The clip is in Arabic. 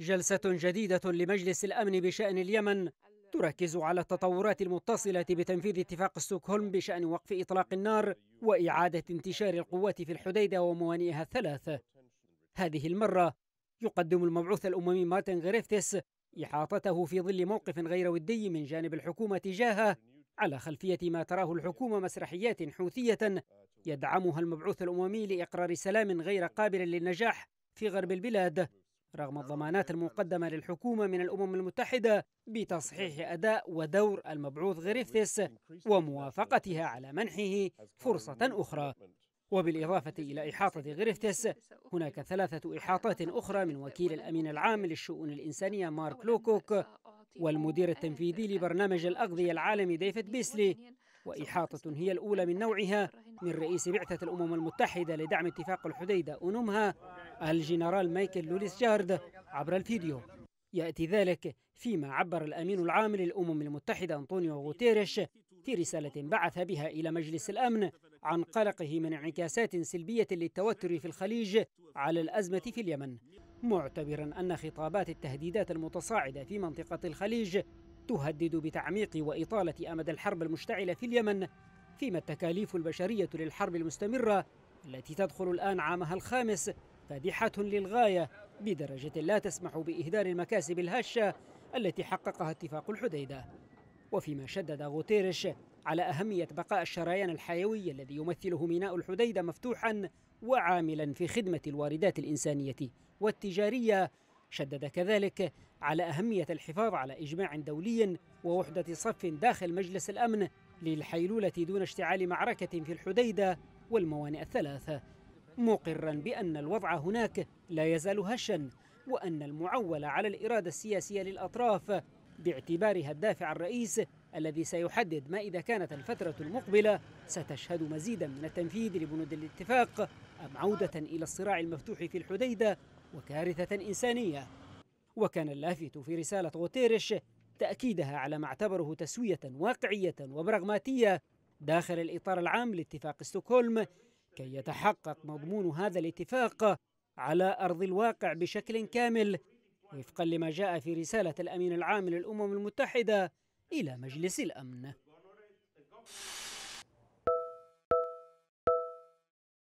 جلسة جديدة لمجلس الأمن بشأن اليمن تركز على التطورات المتصلة بتنفيذ اتفاق ستوكهولم بشأن وقف إطلاق النار وإعادة انتشار القوات في الحديدة وموانئها الثلاث هذه المرة يقدم المبعوث الأممي مارتن غريفتس إحاطته في ظل موقف غير ودي من جانب الحكومة تجاهه على خلفية ما تراه الحكومة مسرحيات حوثية يدعمها المبعوث الأممي لإقرار سلام غير قابل للنجاح في غرب البلاد رغم الضمانات المقدمة للحكومة من الأمم المتحدة بتصحيح أداء ودور المبعوث غريفيثس وموافقتها على منحه فرصة أخرى وبالإضافة إلى إحاطة غريفتس هناك ثلاثة إحاطات أخرى من وكيل الأمين العام للشؤون الإنسانية مارك لوكوك والمدير التنفيذي لبرنامج الأغذية العالمي ديفيد بيسلي وإحاطة هي الأولى من نوعها من رئيس بعثة الأمم المتحدة لدعم اتفاق الحديدة أونمها الجنرال مايكل لوليس جارد عبر الفيديو يأتي ذلك فيما عبر الأمين العام للأمم المتحدة أنطونيو غوتيريش في رسالة بعث بها إلى مجلس الأمن عن قلقه من انعكاسات سلبية للتوتر في الخليج على الأزمة في اليمن معتبرا أن خطابات التهديدات المتصاعدة في منطقة الخليج تهدد بتعميق وإطالة أمد الحرب المشتعلة في اليمن فيما التكاليف البشرية للحرب المستمرة التي تدخل الآن عامها الخامس فادحة للغاية بدرجة لا تسمح بإهدار المكاسب الهشة التي حققها اتفاق الحديدة وفيما شدد غوتيريش على أهمية بقاء الشريان الحيوي الذي يمثله ميناء الحديدة مفتوحا وعاملا في خدمة الواردات الإنسانية والتجارية شدد كذلك على أهمية الحفاظ على إجماع دولي ووحدة صف داخل مجلس الأمن للحيلولة دون اشتعال معركة في الحديدة والموانئ الثلاثة مقرا بأن الوضع هناك لا يزال هشا وأن المعول على الإرادة السياسية للأطراف باعتبارها الدافع الرئيس الذي سيحدد ما إذا كانت الفترة المقبلة ستشهد مزيدا من التنفيذ لبنود الاتفاق أم عودة إلى الصراع المفتوح في الحديدة وكارثة إنسانية وكان اللافت في رسالة غوتيريش تأكيدها على ما اعتبره تسوية واقعية وبراغماتية داخل الإطار العام لاتفاق ستوكهولم كي يتحقق مضمون هذا الاتفاق على أرض الواقع بشكل كامل وفقا لما جاء في رسالة الأمين العام للأمم المتحدة إلى مجلس الأمن.